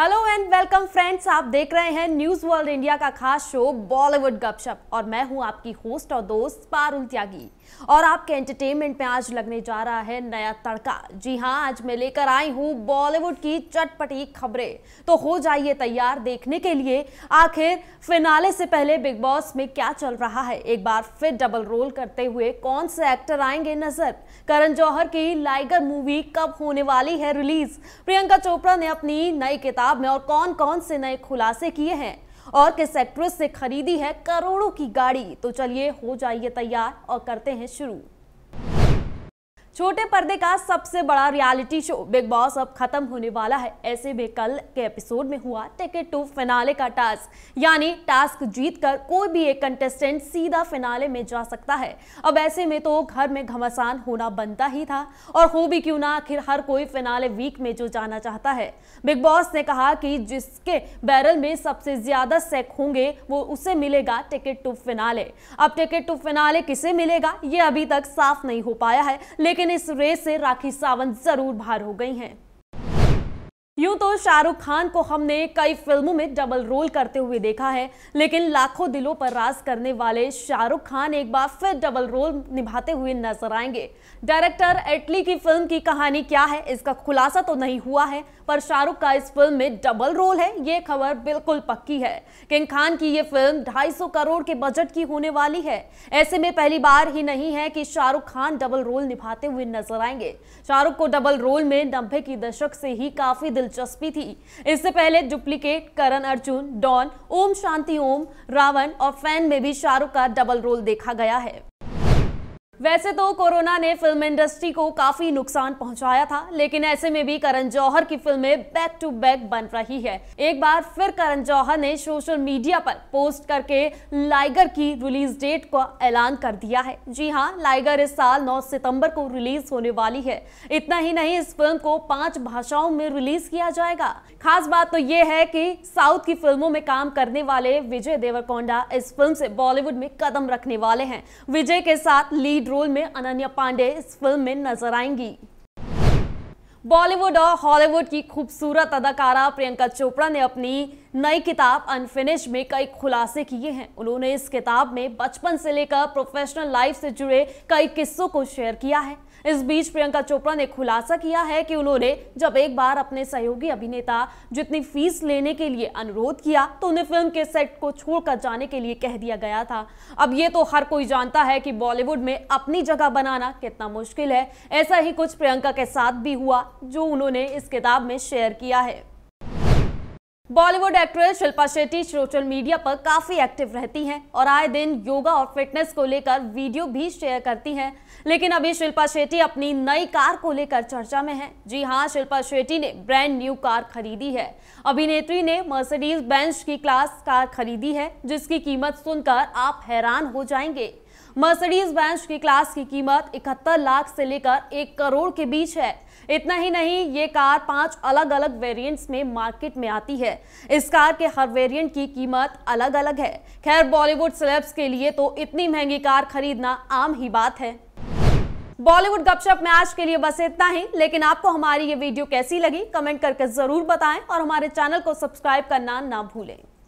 Hello and welcome friends आप देख रहे हैं न्यूज वर्ल्ड इंडिया का खास शो बॉलीवुड गपशप और मैं हूं आपकी होस्ट और दोस्त पारुल त्यागी और आपके एंटरटेनमेंट में आज लगने जा रहा है नया तड़का जी हां आज मैं लेकर आई हूं बॉलीवुड की चटपटी खबरें तो हो जाइए तैयार देखने के लिए आखिर फिनाले से पहले बिग बॉस में क्या चल रहा है एक बार फिर डबल रोल करते हुए कौन से एक्टर आएंगे नजर करण जौहर की लाइगर मूवी कब होने वाली है रिलीज प्रियंका चोपड़ा ने अपनी नई किताब में और कौन कौन से नए खुलासे किए हैं और किस एक्ट्रेस से खरीदी है करोड़ों की गाड़ी तो चलिए हो जाइए तैयार और करते हैं शुरू छोटे पर्दे का सबसे बड़ा रियलिटी शो बिग बॉस अब खत्म होने वाला है ऐसे में कल के एपिसोड में हुआ टिकट टू फिनाले का टास्क यानी टास्क जीतकर कोई भी एक कंटेस्टेंट सीधा फिनाले में जा सकता है अब ऐसे में तो घर में घमासान होना बनता ही था और हो भी क्यों ना आखिर हर कोई फिनाले वीक में जो जाना चाहता है बिग बॉस ने कहा कि जिसके बैरल में सबसे ज्यादा सेक होंगे वो उसे मिलेगा टिकट टू फिनाले अब टिकट टू फिनाले किसे मिलेगा ये अभी तक साफ नहीं हो पाया है लेकिन लेकिन इस रेस से राखी सावंत जरूर बाहर हो गई हैं यूं तो शाहरुख खान को हमने कई फिल्मों में डबल रोल करते हुए देखा है लेकिन लाखों दिलों पर राज करने वाले शाहरुख खान एक बार फिर डबल रोल निभाते हुए नजर आएंगे डायरेक्टर एटली की फिल्म की कहानी क्या है इसका खुलासा तो नहीं हुआ है पर शाहरुख का इस फिल्म में डबल रोल है ये खबर बिल्कुल पक्की है किंग खान की ये फिल्म ढाई करोड़ के बजट की होने वाली है ऐसे में पहली बार ही नहीं है कि शाहरुख खान डबल रोल निभाते हुए नजर आएंगे शाहरुख को डबल रोल में नब्बे की दशक से ही काफी दिल दिलचस्पी थी इससे पहले डुप्लीकेट करण अर्जुन डॉन ओम शांति ओम रावण और फैन में भी शाहरुख का डबल रोल देखा गया है वैसे तो कोरोना ने फिल्म इंडस्ट्री को काफी नुकसान पहुंचाया था लेकिन ऐसे में भी करण जौहर की फिल्में बैक टू बैक बन रही है एक बार फिर करण जौहर ने सोशल मीडिया पर पोस्ट करके लाइगर की रिलीज डेट का ऐलान कर दिया है जी हाँ लाइगर इस साल 9 सितंबर को रिलीज होने वाली है इतना ही नहीं इस फिल्म को पांच भाषाओं में रिलीज किया जाएगा खास बात तो ये है की साउथ की फिल्मों में काम करने वाले विजय देवरकोंडा इस फिल्म से बॉलीवुड में कदम रखने वाले हैं विजय के साथ लीड रोल में अनन्या पांडे इस फिल्म में नजर आएंगी बॉलीवुड और हॉलीवुड की खूबसूरत अदाकारा प्रियंका चोपड़ा ने अपनी नई किताब अनफिनिश में कई खुलासे किए हैं उन्होंने इस किताब में बचपन से लेकर प्रोफेशनल लाइफ से जुड़े कई किस्सों को शेयर किया है इस बीच प्रियंका चोपड़ा ने खुलासा किया है कि उन्होंने जब एक बार अपने सहयोगी अभिनेता जितनी फीस लेने के लिए अनुरोध किया तो उन्हें फिल्म के सेट को छोड़कर जाने के लिए कह दिया गया था अब ये तो हर कोई जानता है कि बॉलीवुड में अपनी जगह बनाना कितना मुश्किल है ऐसा ही कुछ प्रियंका के साथ भी हुआ जो उन्होंने इस किताब में शेयर किया है Bollywood actress Shilpa Shetty social media पर काफ़ी एक्टिव रहती हैं और आए दिन योगा और फिटनेस को लेकर वीडियो भी शेयर करती हैं लेकिन अभी शिल्पा शेट्टी अपनी नई कार को लेकर चर्चा में हैं जी हां शिल्पा शेट्टी ने ब्रांड न्यू कार खरीदी है अभिनेत्री ने मर्सिडीज बेंच की क्लास कार खरीदी है जिसकी कीमत सुनकर आप हैरान हो जाएंगे मर्सिडीज बेंच की क्लास की कीमत इकहत्तर लाख से लेकर एक करोड़ के बीच है इतना ही नहीं ये कार पांच अलग अलग वेरिएंट्स में मार्केट में आती है इस कार के हर वेरिएंट की कीमत अलग अलग है खैर बॉलीवुड सेलेब्स के लिए तो इतनी महंगी कार खरीदना आम ही बात है बॉलीवुड गपशप में आज के लिए बस इतना ही लेकिन आपको हमारी ये वीडियो कैसी लगी कमेंट करके जरूर बताएं और हमारे चैनल को सब्सक्राइब करना ना भूलें